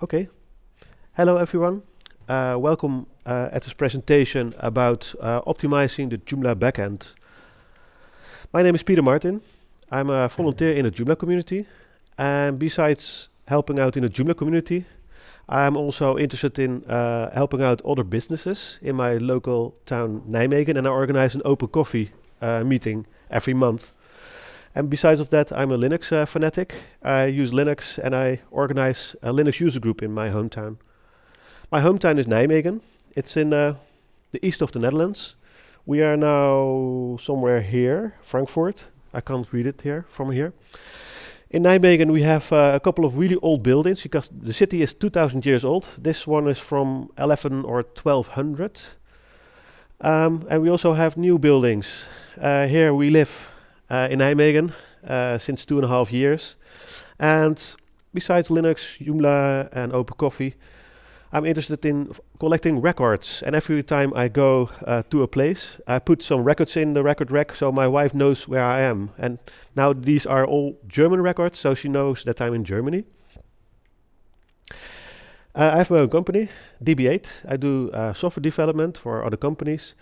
Okay. Hello, everyone. Uh, welcome uh, at this presentation about uh, optimizing the Joomla backend. My name is Peter Martin. I'm a volunteer in the Joomla community. And besides helping out in the Joomla community, I'm also interested in uh, helping out other businesses in my local town, Nijmegen. And I organize an open coffee uh, meeting every month and besides of that, I'm a Linux uh, fanatic. I use Linux and I organize a Linux user group in my hometown. My hometown is Nijmegen. It's in uh, the east of the Netherlands. We are now somewhere here, Frankfurt. I can't read it here from here. In Nijmegen, we have uh, a couple of really old buildings because the city is 2,000 years old. This one is from 11 or 1200. Um, and we also have new buildings. Uh, here we live uh, in Nijmegen uh, since two and a half years. And besides Linux, Joomla, and Open Coffee, I'm interested in collecting records. And every time I go uh, to a place, I put some records in the record rack so my wife knows where I am. And now these are all German records, so she knows that I'm in Germany. Uh, I have my own company, DB8. I do uh, software development for other companies.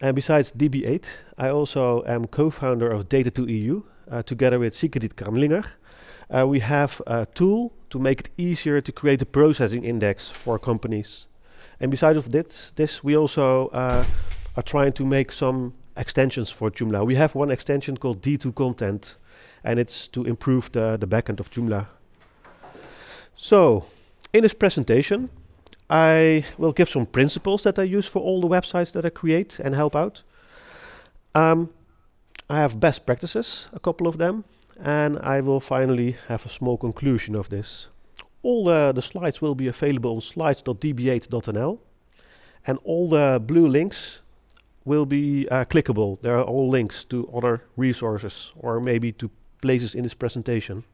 And besides DB8, I also am co-founder of Data2EU uh, together with Sigrid Kramlinger. Uh, we have a tool to make it easier to create a processing index for companies. And besides of this, this, we also uh, are trying to make some extensions for Joomla. We have one extension called D2 Content, and it's to improve the, the backend of Joomla. So, in this presentation, I will give some principles that I use for all the websites that I create and help out. Um, I have best practices, a couple of them, and I will finally have a small conclusion of this. All the slides will be available on slides.db8.nl and all the blue links will be uh, clickable. There are all links to other resources or maybe to places in this presentation.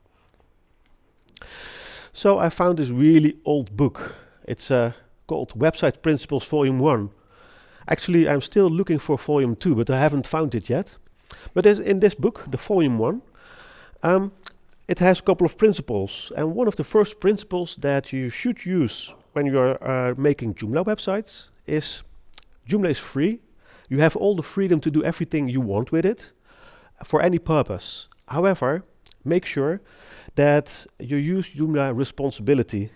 So I found this really old book it's uh, called Website Principles Volume 1. Actually, I'm still looking for Volume 2, but I haven't found it yet. But in this book, the Volume 1, um, it has a couple of principles. And one of the first principles that you should use when you are uh, making Joomla websites is Joomla is free. You have all the freedom to do everything you want with it uh, for any purpose. However, make sure that you use Joomla responsibility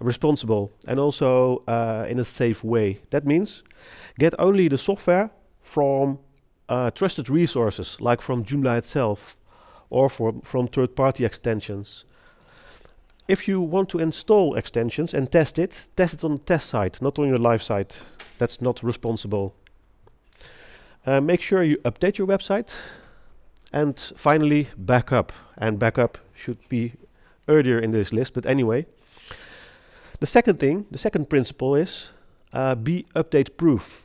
responsible and also uh, in a safe way. That means get only the software from uh, trusted resources, like from Joomla itself or from, from third party extensions. If you want to install extensions and test it, test it on the test site, not on your live site. That's not responsible. Uh, make sure you update your website. And finally, backup. And backup should be earlier in this list, but anyway. The second thing, the second principle is uh, be update proof.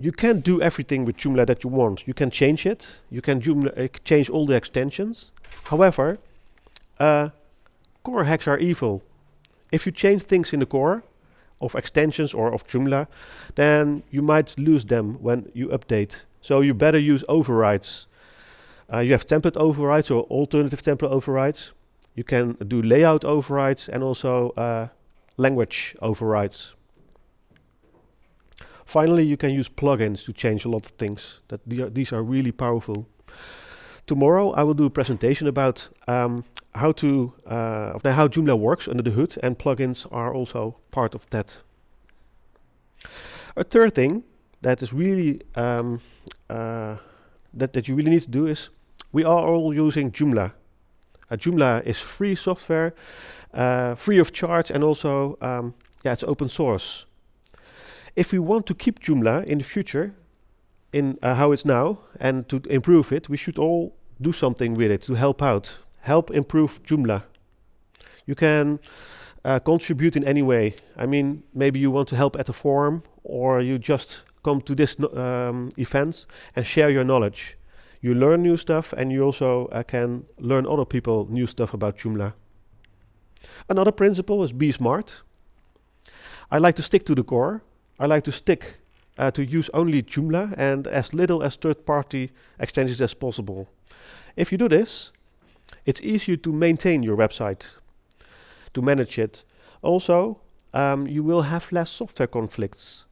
You can't do everything with Joomla that you want. You can change it. You can Joomla, uh, change all the extensions. However, uh, core hacks are evil. If you change things in the core of extensions or of Joomla, then you might lose them when you update. So you better use overrides. Uh, you have template overrides or alternative template overrides. You can do layout overrides and also uh, language overrides. Finally, you can use plugins to change a lot of things. That these are really powerful. Tomorrow, I will do a presentation about um, how to uh, how Joomla works under the hood, and plugins are also part of that. A third thing that is really um, uh, that that you really need to do is we are all using Joomla uh, Joomla is free software, uh, free of charge, and also um, yeah, it's open source. If we want to keep Joomla in the future, in uh, how it's now, and to improve it, we should all do something with it to help out, help improve Joomla. You can uh, contribute in any way. I mean, maybe you want to help at a forum, or you just come to this no um, event and share your knowledge you learn new stuff and you also uh, can learn other people new stuff about Joomla. Another principle is be smart. I like to stick to the core. I like to stick uh, to use only Joomla and as little as third-party extensions as possible. If you do this, it's easier to maintain your website, to manage it. Also, um, you will have less software conflicts.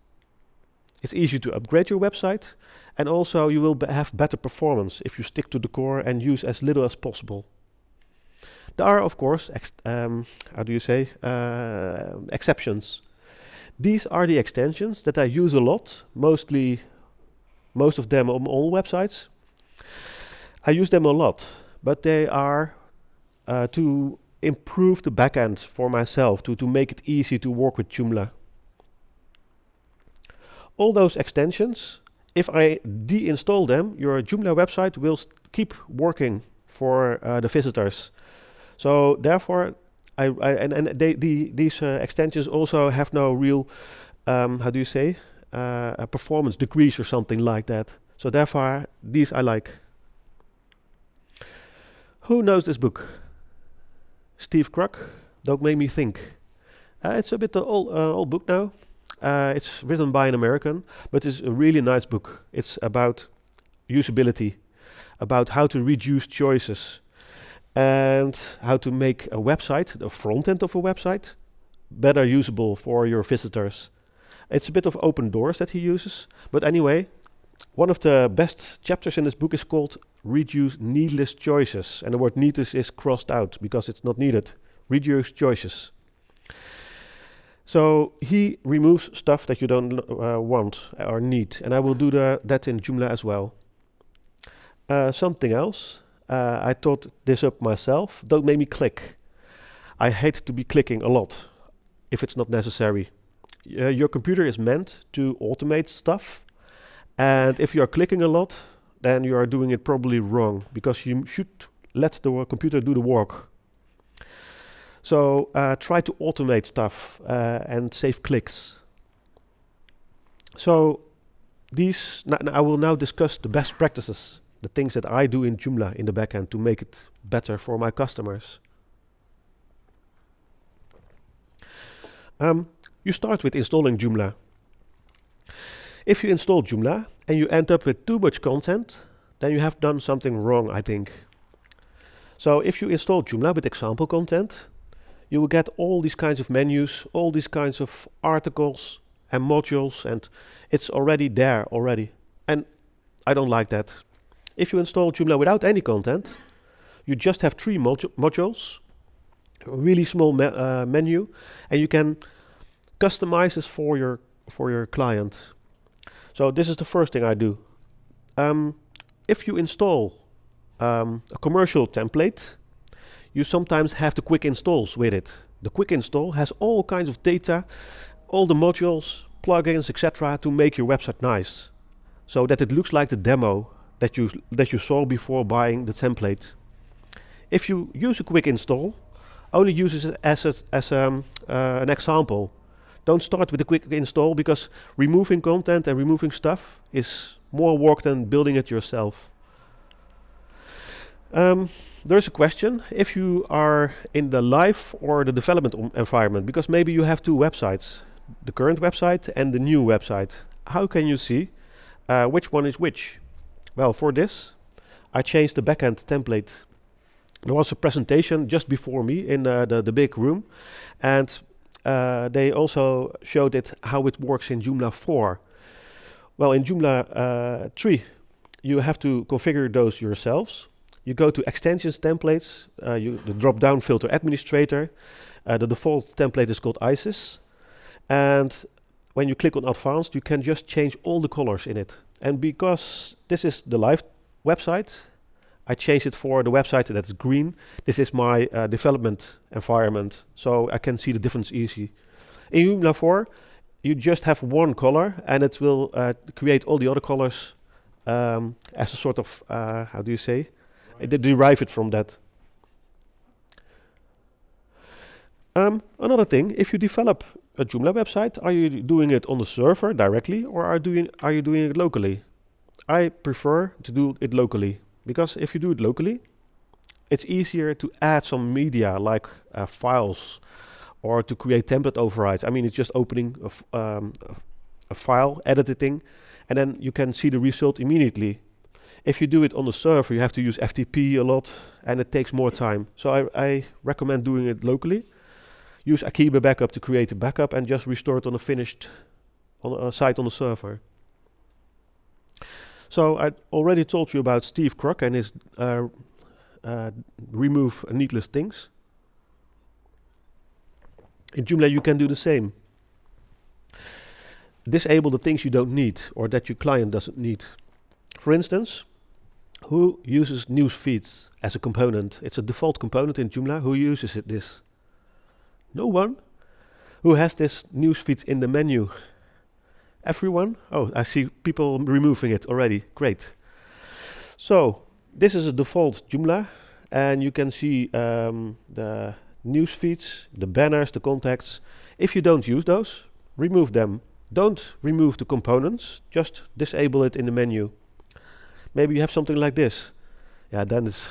It's easy to upgrade your website and also you will have better performance if you stick to the core and use as little as possible. There are, of course, um, how do you say, uh, exceptions. These are the extensions that I use a lot, mostly, most of them on all websites. I use them a lot, but they are uh, to improve the backend for myself, to, to make it easy to work with Joomla all those extensions, if I deinstall them, your Joomla website will keep working for uh, the visitors. So therefore, I, I and, and they, the, these uh, extensions also have no real, um, how do you say, uh, performance decrease or something like that. So therefore, these I like. Who knows this book? Steve Kruk. Don't make me think. Uh, it's a bit an uh, uh, old book now. Uh, it's written by an American, but it's a really nice book. It's about usability, about how to reduce choices, and how to make a website, the front end of a website, better usable for your visitors. It's a bit of open doors that he uses, but anyway, one of the best chapters in this book is called Reduce Needless Choices, and the word needless is crossed out because it's not needed. Reduce choices. So he removes stuff that you don't uh, want or need. And I will do the, that in Joomla as well. Uh, something else. Uh, I thought this up myself. Don't make me click. I hate to be clicking a lot if it's not necessary. Uh, your computer is meant to automate stuff. And if you are clicking a lot, then you are doing it probably wrong because you should let the computer do the work. So uh, try to automate stuff uh, and save clicks. So these, I will now discuss the best practices, the things that I do in Joomla in the backend to make it better for my customers. Um, you start with installing Joomla. If you install Joomla and you end up with too much content, then you have done something wrong, I think. So if you install Joomla with example content, you will get all these kinds of menus, all these kinds of articles and modules, and it's already there already. And I don't like that. If you install Joomla without any content, you just have three modu modules, really small me uh, menu, and you can customize this for your for your client. So this is the first thing I do. Um, if you install um, a commercial template, you sometimes have the quick installs with it. The quick install has all kinds of data, all the modules, plugins, etc. to make your website nice. So that it looks like the demo that you, that you saw before buying the template. If you use a quick install, only use it as, a, as um, uh, an example. Don't start with a quick install because removing content and removing stuff is more work than building it yourself. Um, there's a question if you are in the live or the development environment because maybe you have two websites the current website and the new website how can you see uh, which one is which well for this I changed the backend template there was a presentation just before me in uh, the, the big room and uh, they also showed it how it works in Joomla 4 well in Joomla uh, 3 you have to configure those yourselves you go to extensions templates, uh, you, the drop-down filter administrator. Uh, the default template is called ISIS. And when you click on advanced, you can just change all the colors in it. And because this is the live website, I changed it for the website that's green. This is my uh, development environment, so I can see the difference easy. In Joomla 4, you just have one color and it will uh, create all the other colors um, as a sort of, uh, how do you say, they derive it from that. Um, another thing, if you develop a Joomla website, are you doing it on the server directly or are, doing, are you doing it locally? I prefer to do it locally because if you do it locally, it's easier to add some media like uh, files or to create template overrides. I mean, it's just opening a, f um, a file, editing, and then you can see the result immediately. If you do it on the server, you have to use FTP a lot and it takes more time. So I, I recommend doing it locally. Use Akiba backup to create a backup and just restore it on a finished on a site on the server. So I already told you about Steve Kruk and his uh, uh, remove needless things. In Joomla you can do the same. Disable the things you don't need or that your client doesn't need. For instance, who uses news feeds as a component? It's a default component in Joomla. Who uses it this? No one. Who has this news feed in the menu? Everyone? Oh, I see people removing it already. Great. So this is a default Joomla and you can see um, the news feeds, the banners, the contacts. If you don't use those, remove them. Don't remove the components, just disable it in the menu. Maybe you have something like this. Yeah, then it's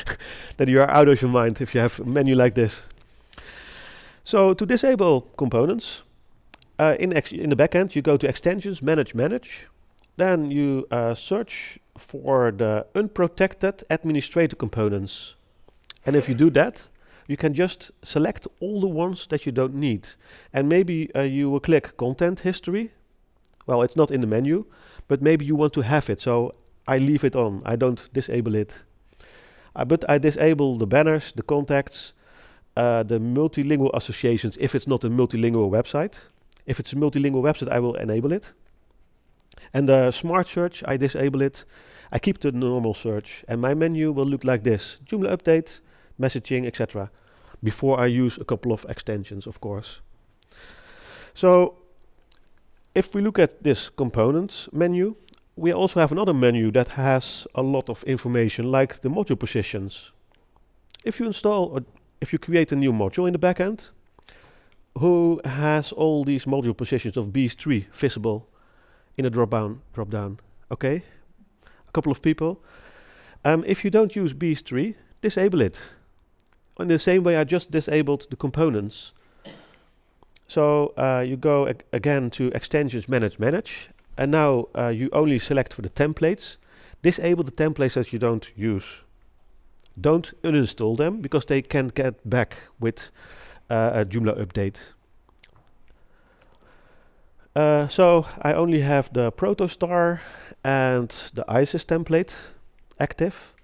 you are out of your mind if you have a menu like this. So to disable components, uh, in, in the backend you go to extensions, manage, manage. Then you uh, search for the unprotected administrator components. And if you do that, you can just select all the ones that you don't need. And maybe uh, you will click content history. Well, it's not in the menu, but maybe you want to have it. So I leave it on. I don't disable it. Uh, but I disable the banners, the contacts, uh, the multilingual associations if it's not a multilingual website. If it's a multilingual website, I will enable it. And the smart search, I disable it. I keep the normal search and my menu will look like this. Joomla update, messaging, etc. Before I use a couple of extensions, of course. So if we look at this components menu, we also have another menu that has a lot of information like the module positions. If you install, a, if you create a new module in the backend, who has all these module positions of bs 3 visible in a drop-down, drop-down, okay? A couple of people. Um, if you don't use bs 3 disable it. In the same way I just disabled the components. So uh, you go ag again to extensions manage manage and now uh, you only select for the templates. Disable the templates that you don't use. Don't uninstall them because they can get back with uh, a Joomla update. Uh, so I only have the Protostar and the ISIS template active.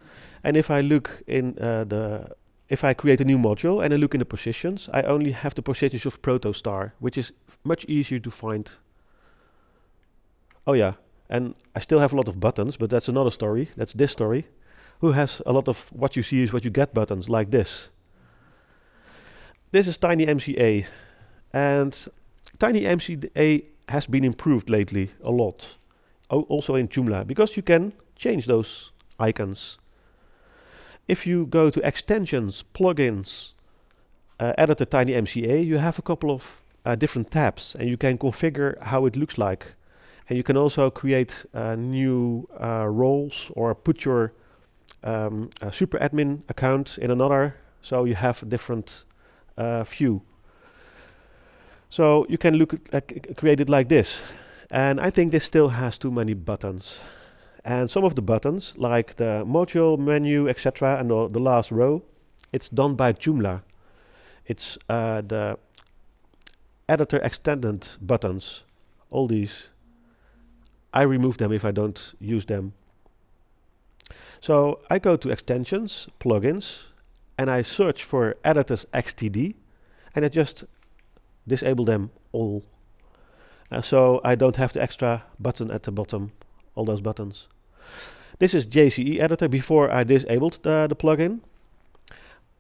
And if I look in uh, the if I create a new module and I look in the positions, I only have the positions of Protostar, which is much easier to find Oh yeah, and I still have a lot of buttons, but that's another story. That's this story. Who has a lot of what you see is what you get buttons like this? This is Tiny MCA, and Tiny MCA has been improved lately a lot, o also in Joomla, because you can change those icons. If you go to extensions, plugins, uh, edit Tiny MCA, you have a couple of uh, different tabs, and you can configure how it looks like. And you can also create uh, new uh, roles or put your um, uh, super admin account in another so you have a different uh, view. So you can look at, create it like this. And I think this still has too many buttons. And some of the buttons, like the module, menu, etc., and the last row, it's done by Joomla. It's uh, the editor extended buttons, all these. I remove them if I don't use them. So I go to extensions, plugins, and I search for editors XTD, and I just disable them all. Uh, so I don't have the extra button at the bottom, all those buttons. This is JCE editor. Before I disabled the, the plugin,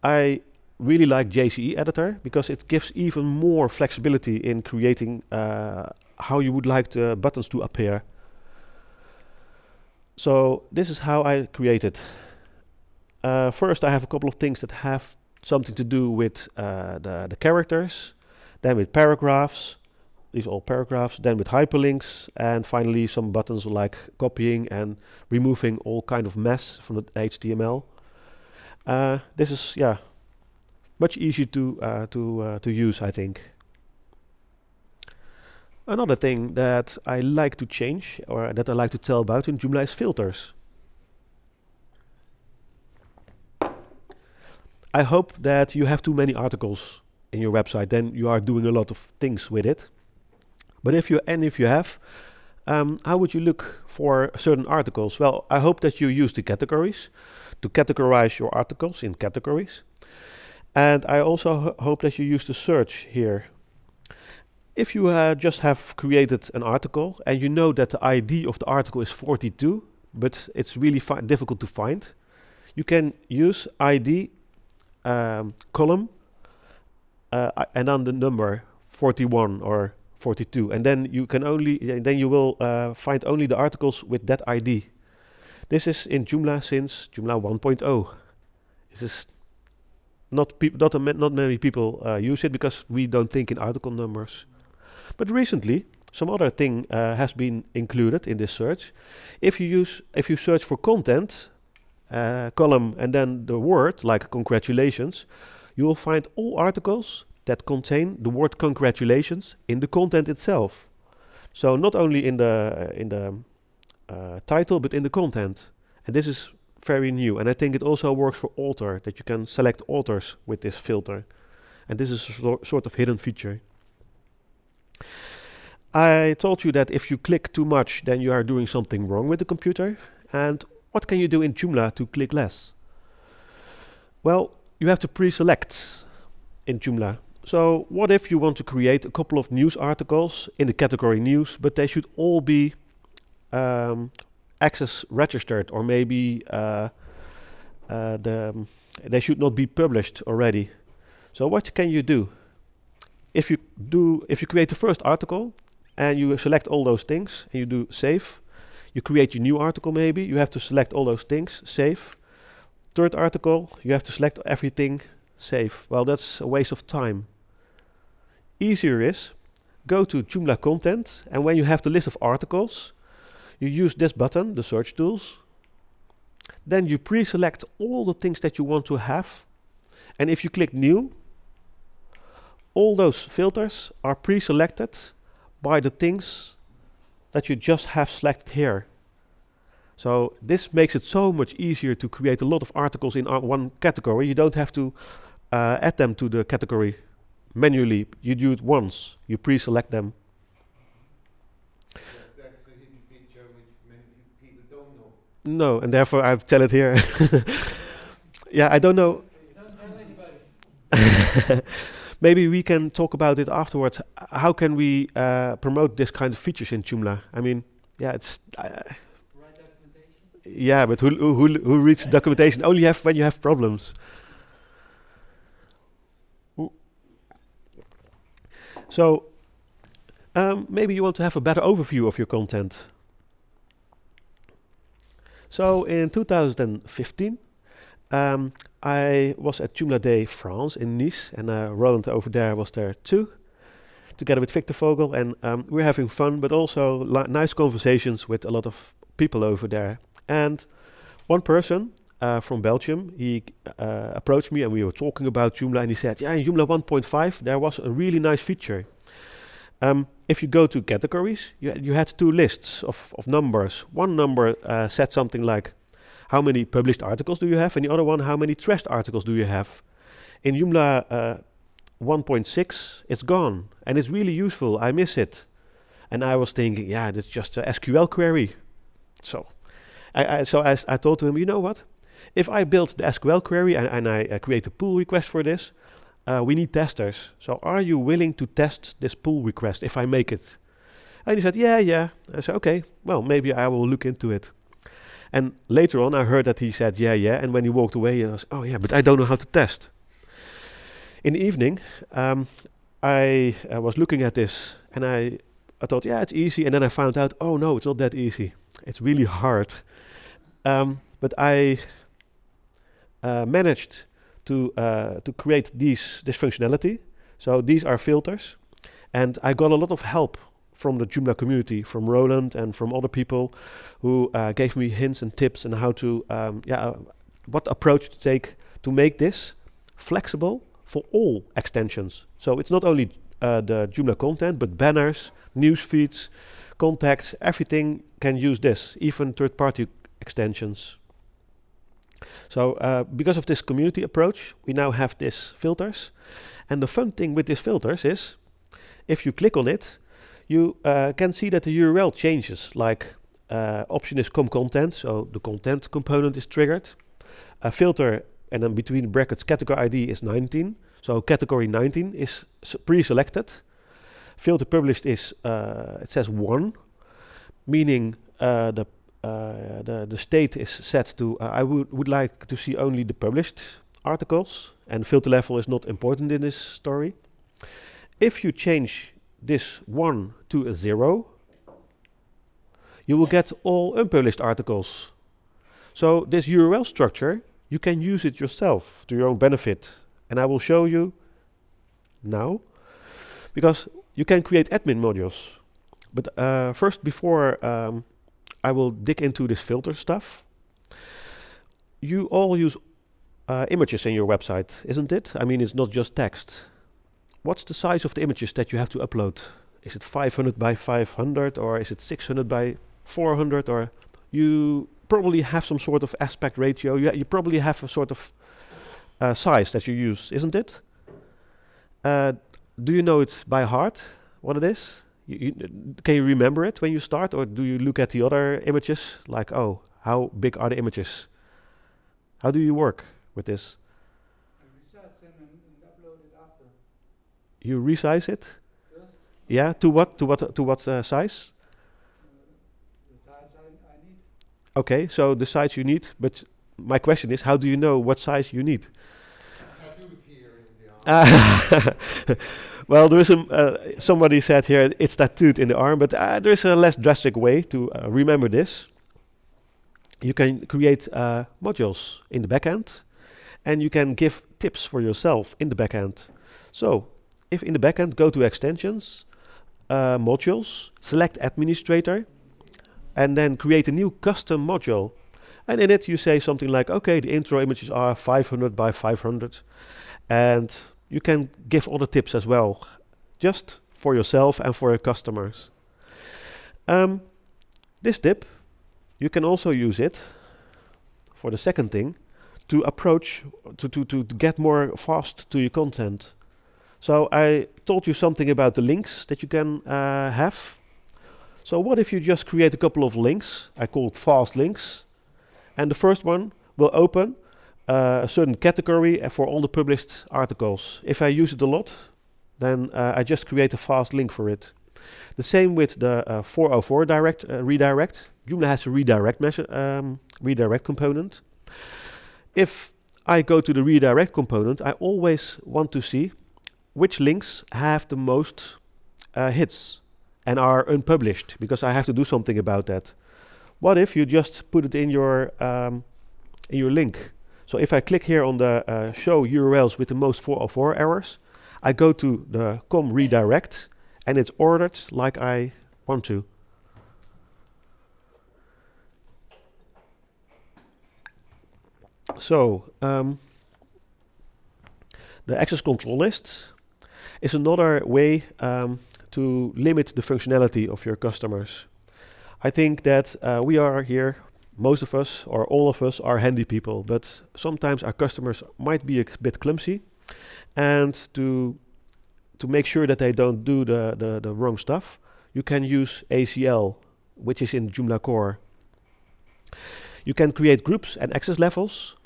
I really like JCE editor because it gives even more flexibility in creating uh, how you would like the buttons to appear. So this is how I created. Uh, first, I have a couple of things that have something to do with uh, the, the characters, then with paragraphs, these all paragraphs, then with hyperlinks, and finally some buttons like copying and removing all kind of mess from the HTML. Uh, this is yeah much easier to uh, to uh, to use, I think. Another thing that I like to change or that I like to tell about in Joomla is filters. I hope that you have too many articles in your website, then you are doing a lot of things with it. But if you and if you have, um, how would you look for certain articles? Well, I hope that you use the categories to categorize your articles in categories. And I also ho hope that you use the search here if you uh, just have created an article and you know that the ID of the article is 42, but it's really difficult to find, you can use ID um, column uh, and then the number 41 or 42, and then you can only then you will uh, find only the articles with that ID. This is in Joomla since Joomla 1.0. This is not not not many people uh, use it because we don't think in article numbers. But recently, some other thing uh, has been included in this search. If you use, if you search for content uh, column and then the word like congratulations, you will find all articles that contain the word congratulations in the content itself. So not only in the uh, in the uh, title but in the content. And this is very new. And I think it also works for author that you can select authors with this filter. And this is a sort of hidden feature. I told you that if you click too much, then you are doing something wrong with the computer. And what can you do in Joomla to click less? Well, you have to pre-select in Joomla. So what if you want to create a couple of news articles in the category news, but they should all be um, access registered or maybe uh, uh, the, um, they should not be published already. So what can you do? If you do, if you create the first article and you select all those things and you do save, you create your new article maybe, you have to select all those things, save. Third article, you have to select everything, save. Well, that's a waste of time. Easier is, go to Joomla Content and when you have the list of articles, you use this button, the search tools. Then you pre-select all the things that you want to have. And if you click new, all those filters are pre-selected by the things that you just have selected here. So this makes it so much easier to create a lot of articles in one category. You don't have to uh, add them to the category manually. You do it once. You pre-select them. No, and therefore I tell it here. yeah, I don't know. Don't tell anybody. maybe we can talk about it afterwards. How can we uh, promote this kind of features in Joomla? I mean, yeah, it's. Uh, yeah, but who who who reads documentation? Only have when you have problems. So um, maybe you want to have a better overview of your content. So in 2015, um, I was at Jumla Day France in Nice, and uh, Roland over there was there too, together with Victor Vogel, and um, we are having fun, but also nice conversations with a lot of people over there. And one person uh, from Belgium, he uh, approached me, and we were talking about Joomla, and he said, "Yeah, in Joomla 1.5, there was a really nice feature." Um, if you go to categories, you, you had two lists of, of numbers. One number uh, said something like how many published articles do you have? And the other one, how many trashed articles do you have? In Joomla uh, 1.6, it's gone. And it's really useful. I miss it. And I was thinking, yeah, that's just a SQL query. So I, I so I, I, told him, you know what? If I build the SQL query and, and I uh, create a pull request for this, uh, we need testers. So are you willing to test this pull request if I make it? And he said, yeah, yeah. I said, okay, well, maybe I will look into it. And later on, I heard that he said, yeah, yeah. And when he walked away, I was, oh, yeah, but I don't know how to test. In the evening, um, I, I uh, was looking at this and I, I thought, yeah, it's easy. And then I found out, oh, no, it's not that easy. It's really hard. Um, but I uh, managed to, uh, to create these, this functionality. So these are filters. And I got a lot of help from the Joomla community, from Roland and from other people who uh, gave me hints and tips on how to, um, yeah, uh, what approach to take to make this flexible for all extensions. So it's not only uh, the Joomla content, but banners, news feeds, contacts, everything can use this, even third-party extensions. So uh, because of this community approach, we now have these filters. And the fun thing with these filters is, if you click on it, you uh, can see that the URL changes, like uh, option is com content, so the content component is triggered. A filter and then between brackets category ID is 19, so category 19 is pre-selected. Filter published is, uh, it says 1, meaning uh, the uh, the, the state is set to uh, I would, would like to see only the published articles and filter level is not important in this story. If you change this 1 to a 0, you will get all unpublished articles. So this URL structure, you can use it yourself to your own benefit. And I will show you now, because you can create admin modules. But uh, first, before um, I will dig into this filter stuff, you all use uh, images in your website, isn't it? I mean, it's not just text. What's the size of the images that you have to upload? Is it 500 by 500 or is it 600 by 400 or you probably have some sort of aspect ratio. You, you probably have a sort of uh, size that you use, isn't it? Uh, do you know it by heart, what it is? You, you, can you remember it when you start or do you look at the other images like, oh, how big are the images? How do you work with this? you resize it? First? Yeah, to what to what to what uh, size? Uh, okay, so the size you need, but my question is, how do you know what size you need? well, there is a, uh, somebody said here it's tattooed in the arm, but uh, there is a less drastic way to uh, remember this. You can create uh, modules in the backend, and you can give tips for yourself in the backend. So if in the backend, go to extensions, uh, modules, select administrator, and then create a new custom module. And in it, you say something like, okay, the intro images are 500 by 500. And you can give other tips as well, just for yourself and for your customers. Um, this tip, you can also use it for the second thing to approach, to, to, to get more fast to your content. So I told you something about the links that you can uh, have. So what if you just create a couple of links? I call it fast links. And the first one will open uh, a certain category for all the published articles. If I use it a lot, then uh, I just create a fast link for it. The same with the 404 direct uh, redirect. Joomla has a redirect measure, um, redirect component. If I go to the redirect component, I always want to see which links have the most uh, hits and are unpublished because I have to do something about that. What if you just put it in your um, in your link? So if I click here on the uh, show URLs with the most 404 errors, I go to the com redirect and it's ordered like I want to. So um, the access control list is another way um, to limit the functionality of your customers. I think that uh, we are here, most of us or all of us are handy people, but sometimes our customers might be a bit clumsy. And to, to make sure that they don't do the, the, the wrong stuff, you can use ACL, which is in Joomla Core. You can create groups and access levels.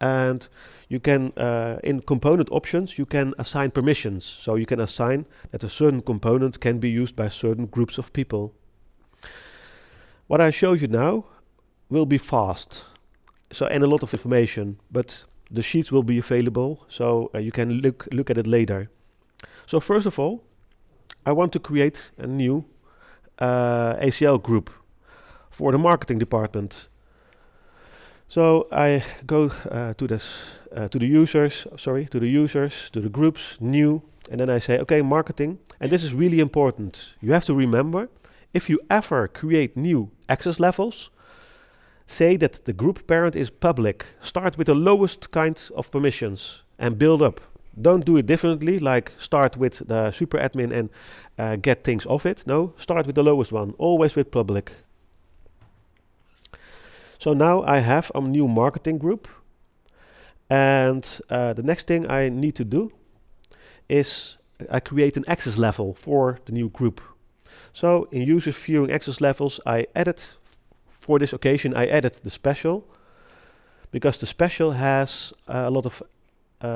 And you can uh, in component options you can assign permissions so you can assign that a certain component can be used by certain groups of people what i show you now will be fast so and a lot of information but the sheets will be available so uh, you can look look at it later so first of all i want to create a new uh, acl group for the marketing department so I go uh, to this uh, to the users, sorry, to the users, to the groups, new, and then I say, okay, marketing. And this is really important. You have to remember, if you ever create new access levels, say that the group parent is public. Start with the lowest kind of permissions and build up. Don't do it differently, like start with the super admin and uh, get things off it. No, start with the lowest one, always with public. So now I have a new marketing group and uh, the next thing I need to do is I uh, create an access level for the new group. So in user viewing access levels, I added, for this occasion, I added the special because the special has uh, a lot of, uh,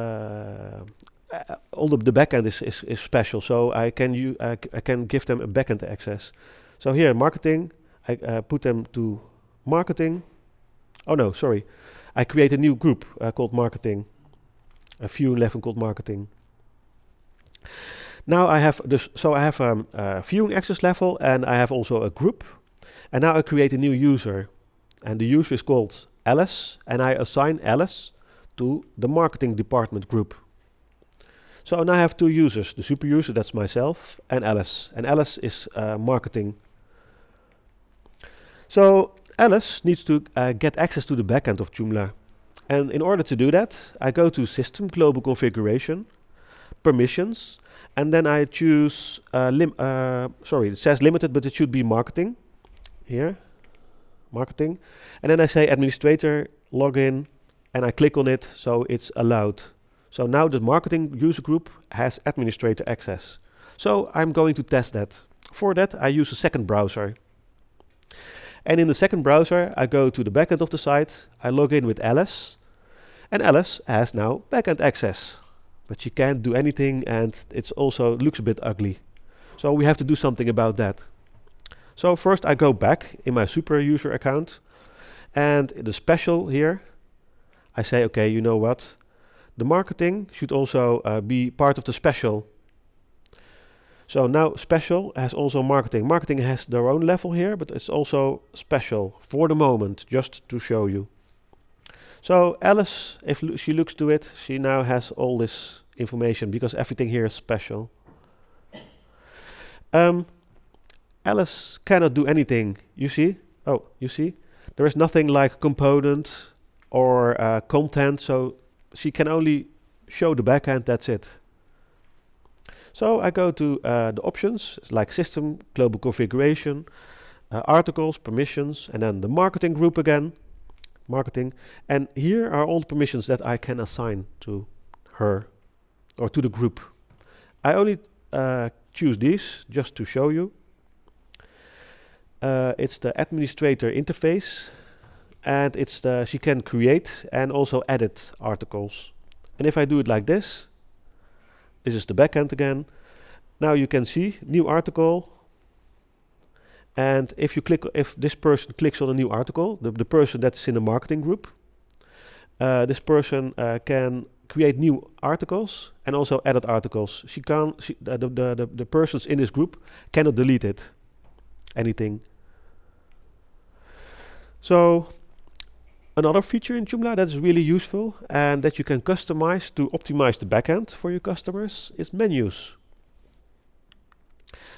uh all the, the backend is, is, is, special. So I can, I, I can give them a backend access. So here marketing, I uh, put them to marketing. Oh no, sorry. I create a new group uh, called marketing, a few 11 called marketing. Now I have this, so I have um, a viewing access level and I have also a group. And now I create a new user and the user is called Alice and I assign Alice to the marketing department group. So now I have two users, the super user, that's myself, and Alice. And Alice is uh, marketing. So Alice needs to uh, get access to the backend of Joomla. And in order to do that, I go to System Global Configuration, Permissions, and then I choose, uh, lim uh, sorry, it says limited, but it should be marketing here, marketing. And then I say administrator login, and I click on it, so it's allowed. So now the marketing user group has administrator access. So I'm going to test that. For that, I use a second browser. And in the second browser, I go to the backend of the site, I log in with Alice, and Alice has now backend access. But she can't do anything and it also looks a bit ugly. So we have to do something about that. So first I go back in my super user account and the special here, I say, okay, you know what? The marketing should also uh, be part of the special so now special has also marketing. Marketing has their own level here, but it's also special for the moment, just to show you. So Alice, if lo she looks to it, she now has all this information because everything here is special. Um, Alice cannot do anything, you see? Oh, you see? There is nothing like component or uh, content, so she can only show the backend, that's it. So I go to uh, the options like system, global configuration, uh, articles, permissions, and then the marketing group again, marketing. And here are all the permissions that I can assign to her or to the group. I only uh, choose these just to show you. Uh, it's the administrator interface and it's the she can create and also edit articles. And if I do it like this, this is the backend again. Now you can see new article. And if you click, if this person clicks on a new article, the, the person that's in the marketing group, uh, this person uh, can create new articles and also edit articles. She can she, the, the, the, the persons in this group cannot delete it, anything. So Another feature in Joomla that is really useful and that you can customize to optimize the backend for your customers is menus.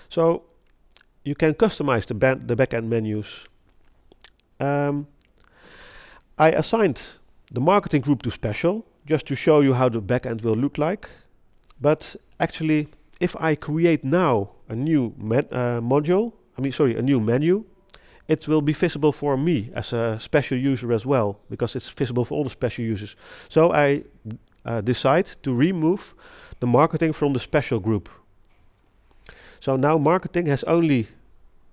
So you can customize the, the backend menus. Um, I assigned the marketing group to special just to show you how the backend will look like. But actually, if I create now a new uh, module, I mean, sorry, a new menu, it will be visible for me as a special user as well, because it's visible for all the special users. So I uh, decide to remove the marketing from the special group. So now marketing has only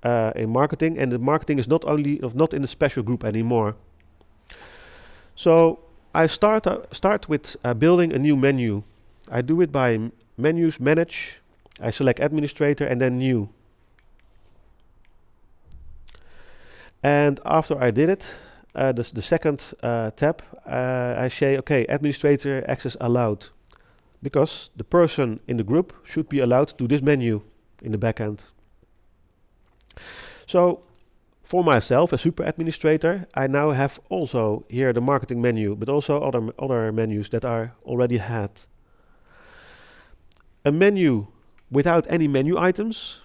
uh, a marketing, and the marketing is not only of not in the special group anymore. So I start uh, start with uh, building a new menu. I do it by menus manage. I select administrator and then new. And after I did it, uh, this, the second uh, tab, uh, I say, okay, administrator access allowed. Because the person in the group should be allowed to this menu in the backend. So for myself as super administrator, I now have also here the marketing menu, but also other, other menus that I already had. A menu without any menu items,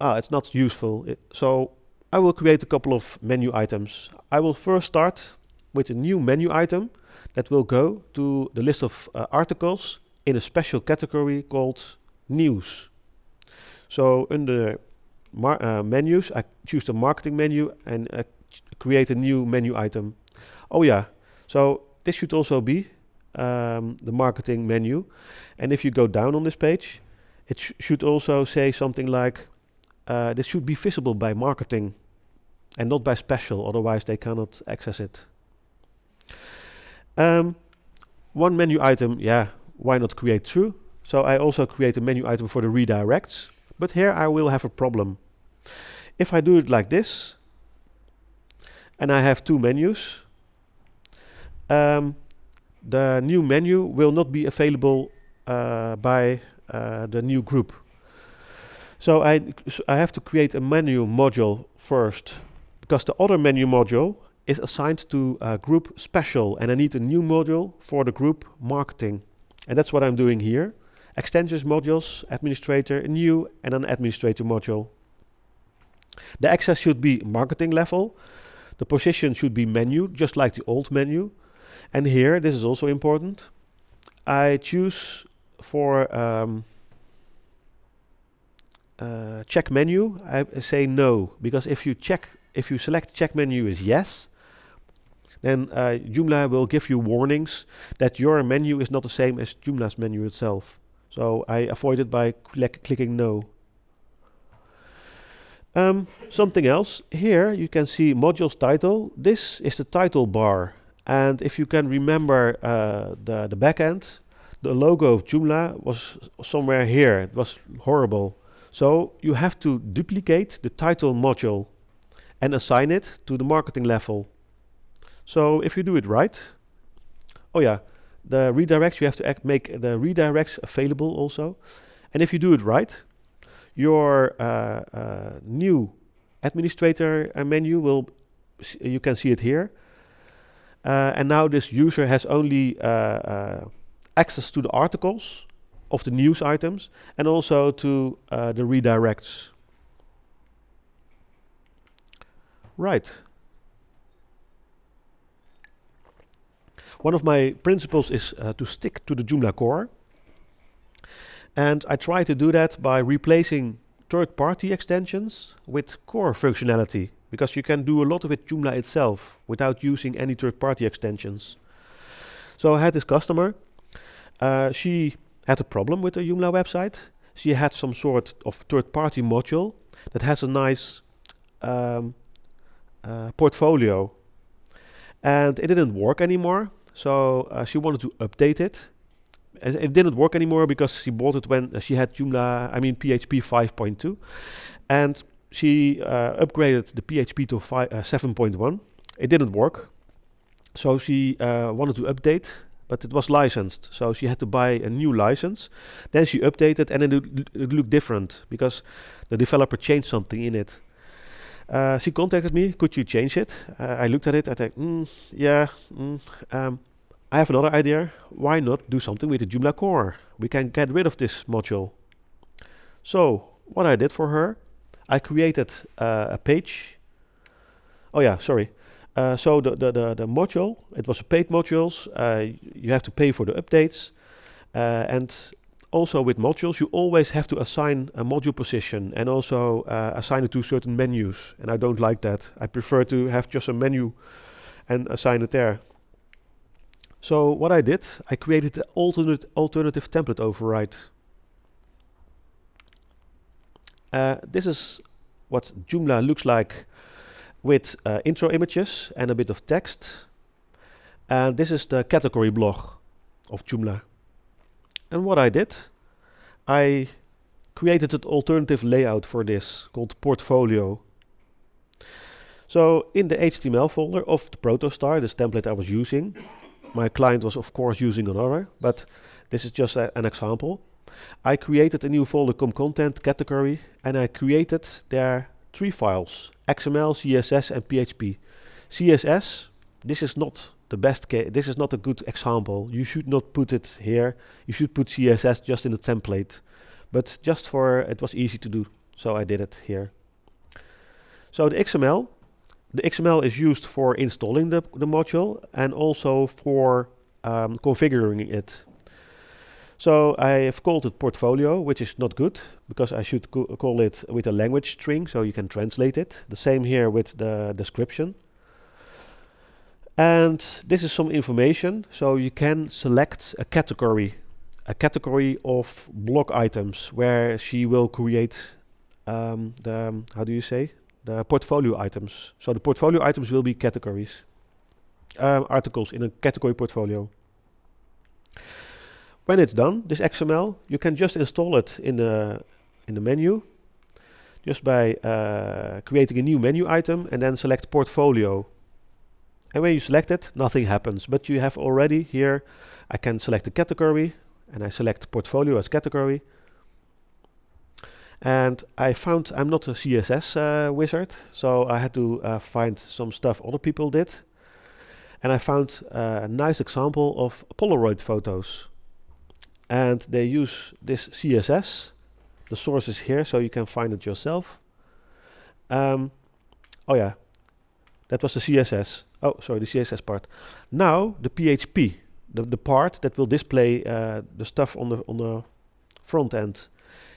ah, it's not useful. It, so I will create a couple of menu items. I will first start with a new menu item that will go to the list of uh, articles in a special category called news. So under uh, menus, I choose the marketing menu and uh, create a new menu item. Oh yeah, so this should also be um, the marketing menu. And if you go down on this page, it sh should also say something like, uh, this should be visible by marketing and not by special, otherwise they cannot access it. Um, one menu item, yeah, why not create true? So I also create a menu item for the redirects, but here I will have a problem. If I do it like this, and I have two menus, um, the new menu will not be available uh, by uh, the new group. So I, so I have to create a menu module first because the other menu module is assigned to uh, group special and I need a new module for the group marketing. And that's what I'm doing here. Extensions modules, administrator, new, and an administrator module. The access should be marketing level. The position should be menu, just like the old menu. And here, this is also important. I choose for um, uh, check menu, I say no, because if you check if you select check menu is yes, then uh, Joomla will give you warnings that your menu is not the same as Joomla's menu itself. So I avoid it by cl clicking no. Um, something else, here you can see modules title. This is the title bar. And if you can remember uh, the, the backend, the logo of Joomla was somewhere here. It was horrible. So you have to duplicate the title module and assign it to the marketing level. So if you do it right, oh yeah, the redirects, you have to make the redirects available also. And if you do it right, your uh, uh, new administrator menu will, you can see it here. Uh, and now this user has only uh, uh, access to the articles of the news items and also to uh, the redirects. right. One of my principles is uh, to stick to the Joomla core. And I try to do that by replacing third-party extensions with core functionality because you can do a lot of it Joomla itself without using any third-party extensions. So I had this customer. Uh, she had a problem with the Joomla website. She had some sort of third-party module that has a nice um, uh, portfolio. And it didn't work anymore. So uh, she wanted to update it. And it didn't work anymore because she bought it when uh, she had Joomla, I mean PHP 5.2. And she uh, upgraded the PHP to uh, 7.1. It didn't work. So she uh, wanted to update, but it was licensed. So she had to buy a new license. Then she updated and it, it looked different because the developer changed something in it. Uh, she contacted me. Could you change it? Uh, I looked at it. I think, mm, yeah, mm, um, I have another idea. Why not do something with the Joomla core? We can get rid of this module. So what I did for her, I created uh, a page. Oh yeah, sorry. so the, the, the, the, module, it was a paid modules. you have to pay for the updates. and also with modules, you always have to assign a module position and also uh, assign it to certain menus. And I don't like that. I prefer to have just a menu and assign it there. So what I did, I created an alternate alternative template override. Uh, this is what Joomla looks like with uh, intro images and a bit of text. And this is the category block of Joomla. And what I did, I created an alternative layout for this called portfolio. So in the HTML folder of the Protostar, this template I was using, my client was of course using another, but this is just a, an example. I created a new folder com content category and I created there three files, XML, CSS and PHP. CSS, this is not the best case, this is not a good example. You should not put it here. You should put CSS just in the template. But just for, it was easy to do, so I did it here. So the XML, the XML is used for installing the, the module and also for um, configuring it. So I have called it portfolio, which is not good because I should call it with a language string so you can translate it. The same here with the description. And this is some information. So you can select a category, a category of block items where she will create um, the, um, how do you say, the portfolio items. So the portfolio items will be categories, um, articles in a category portfolio. When it's done, this XML, you can just install it in the, in the menu just by uh, creating a new menu item and then select portfolio and when you select it, nothing happens. But you have already here, I can select a category and I select portfolio as category. And I found I'm not a CSS uh, wizard, so I had to uh, find some stuff other people did. And I found a nice example of Polaroid photos. And they use this CSS. The source is here, so you can find it yourself. Um, oh yeah, that was the CSS oh, sorry, the CSS part. Now the PHP, the, the part that will display uh, the stuff on the, on the front end.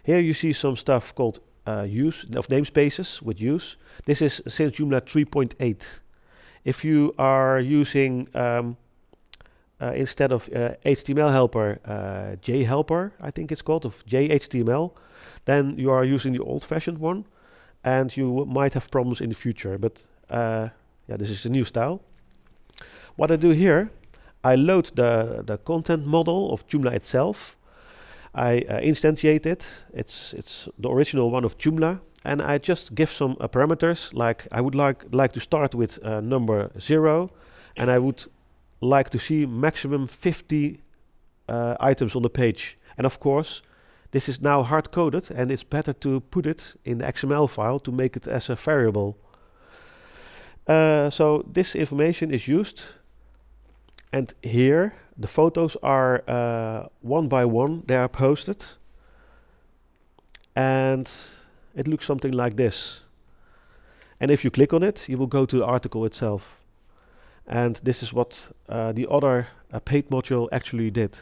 Here you see some stuff called uh, use of namespaces with use. This is since Joomla 3.8. If you are using um, uh, instead of uh, HTML helper, uh, J helper, I think it's called, of JHTML, then you are using the old fashioned one and you might have problems in the future. But uh, yeah, this is a new style. What I do here, I load the, the content model of Joomla itself. I uh, instantiate it. It's, it's the original one of Joomla. And I just give some uh, parameters, like I would like, like to start with uh, number zero, and I would like to see maximum 50 uh, items on the page. And of course, this is now hard-coded, and it's better to put it in the XML file to make it as a variable. Uh, so this information is used and here the photos are uh, one by one they are posted and it looks something like this and if you click on it you will go to the article itself and this is what uh, the other uh, paid module actually did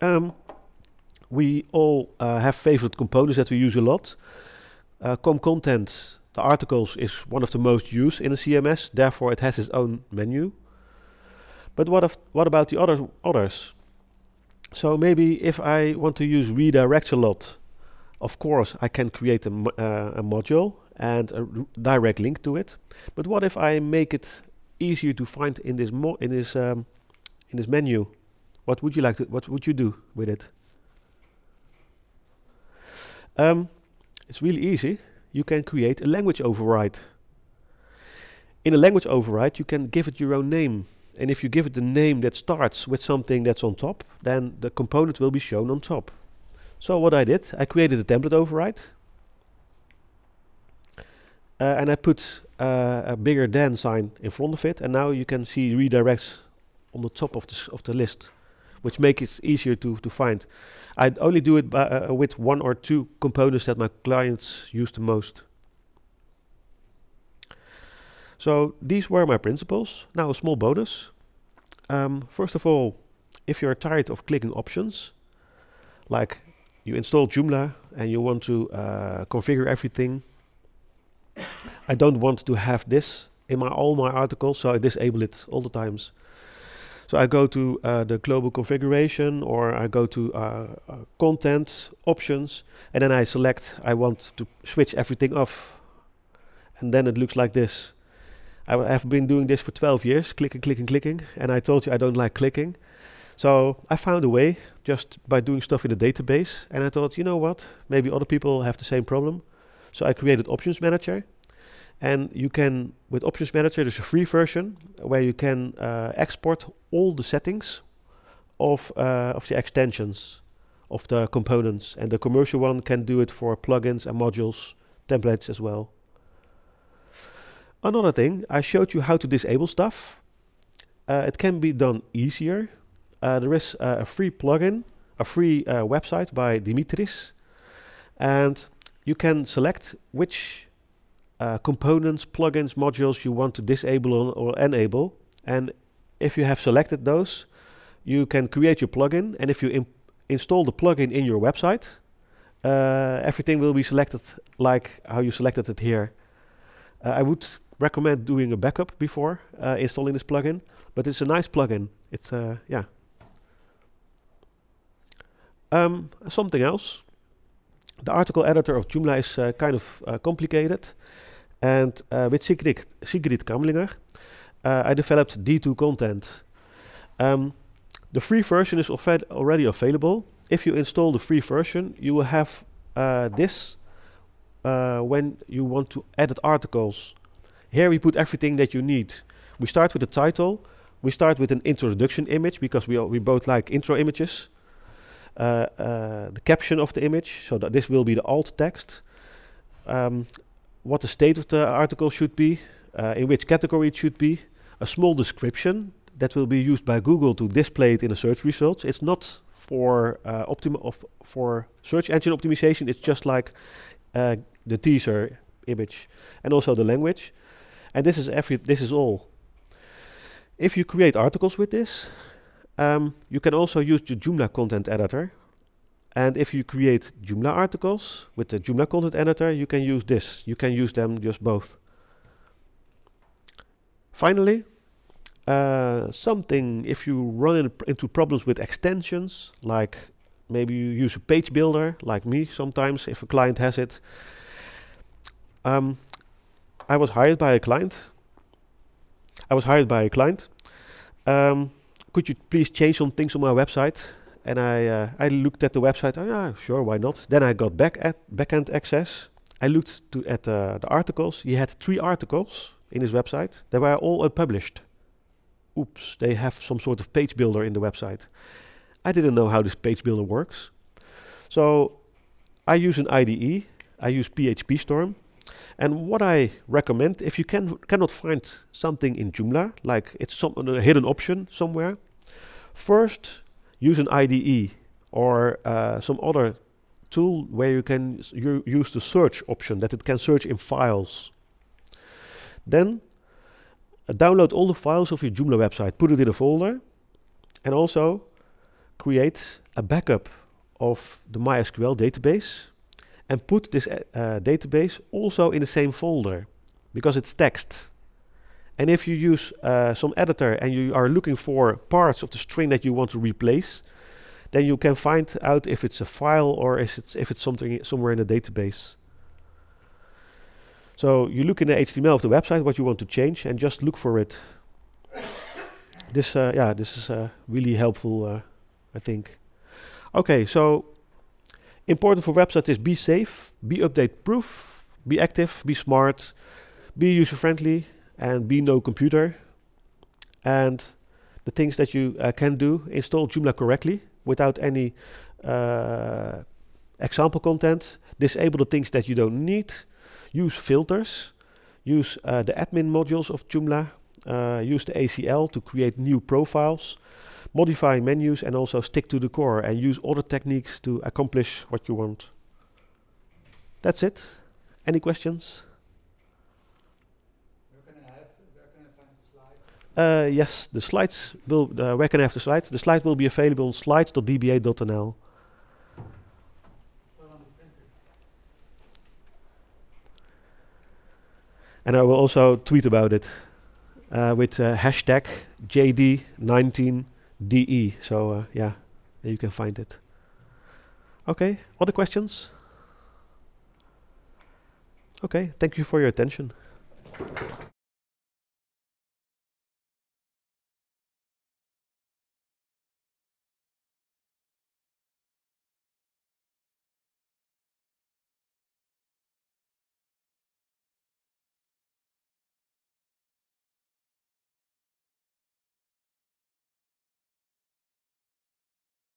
um, we all uh, have favorite components that we use a lot. Uh, com content, the articles is one of the most used in a CMS, therefore it has its own menu. But what, if, what about the other, others? So maybe if I want to use redirects a lot, of course I can create a, uh, a module and a direct link to it. But what if I make it easier to find in this in this um, in this menu? What would you like to? What would you do with it? Um, it's really easy. You can create a language override. In a language override, you can give it your own name. And if you give it the name that starts with something that's on top, then the component will be shown on top. So what I did, I created a template override. Uh, and I put uh, a bigger than sign in front of it. And now you can see redirects on the top of, the of the list which make it easier to, to find. I only do it by, uh, uh, with one or two components that my clients use the most. So these were my principles. Now a small bonus. Um, first of all, if you're tired of clicking options, like you install Joomla and you want to uh, configure everything, I don't want to have this in my all my articles, so I disable it all the times. So I go to uh, the global configuration or I go to uh, uh, content options and then I select I want to switch everything off. And then it looks like this. I have been doing this for 12 years, clicking, clicking, clicking. And I told you I don't like clicking. So I found a way just by doing stuff in the database. And I thought, you know what? Maybe other people have the same problem. So I created Options Manager. And you can, with Options Manager, there's a free version where you can uh, export all the settings of, uh, of the extensions of the components. And the commercial one can do it for plugins and modules, templates as well. Another thing, I showed you how to disable stuff. Uh, it can be done easier. Uh, there is uh, a free plugin, a free uh, website by Dimitris. And you can select which uh, components, plugins, modules you want to disable or enable. And if you have selected those, you can create your plugin. And if you install the plugin in your website, uh, everything will be selected like how you selected it here. Uh, I would recommend doing a backup before uh, installing this plugin, but it's a nice plugin. It's uh, yeah. Um, something else. The article editor of Joomla is uh, kind of uh, complicated. And uh, with Sigrid, Sigrid Kamlinger, uh, I developed D2 content. Um, the free version is already available. If you install the free version, you will have uh, this uh, when you want to edit articles. Here we put everything that you need. We start with the title. We start with an introduction image because we, we both like intro images. Uh, uh, the caption of the image, so that this will be the alt text. Um, what the state of the article should be, uh, in which category it should be, a small description that will be used by Google to display it in the search results. It's not for uh, of for search engine optimization. It's just like uh, the teaser image and also the language. And this is every this is all. If you create articles with this, um, you can also use the Joomla content editor, and if you create Joomla articles with the Joomla content editor, you can use this. You can use them just both. Finally, uh, something if you run in into problems with extensions, like maybe you use a page builder, like me sometimes, if a client has it. Um, I was hired by a client. I was hired by a client. Um, could you please change some things on my website? And I, uh, I looked at the website. Oh, yeah, sure, why not? Then I got back at backend access. I looked to at uh, the articles. He had three articles in his website. They were all unpublished. Oops, they have some sort of page builder in the website. I didn't know how this page builder works. So I use an IDE. I use PHP Storm. And what I recommend, if you can cannot find something in Joomla, like it's some a hidden option somewhere, first use an IDE or uh, some other tool where you can use the search option that it can search in files. Then uh, download all the files of your Joomla website, put it in a folder, and also create a backup of the MySQL database and put this uh, database also in the same folder because it's text. And if you use uh, some editor and you are looking for parts of the string that you want to replace, then you can find out if it's a file or if it's, if it's something somewhere in the database. So you look in the HTML of the website what you want to change and just look for it. this uh, yeah, this is uh, really helpful, uh, I think. Okay, so important for website is be safe, be update proof, be active, be smart, be user friendly, and be no computer. And the things that you uh, can do, install Joomla correctly without any uh, example content, disable the things that you don't need, use filters, use uh, the admin modules of Joomla, uh, use the ACL to create new profiles, modify menus and also stick to the core and use other techniques to accomplish what you want. That's it. Any questions? Uh, yes, the slides will. Uh, where can I have the slides? The slides will be available on slides.dba.nl. And I will also tweet about it uh, with hashtag JD19DE. So yeah, you can find it. Okay, other questions? Okay, thank you for your attention.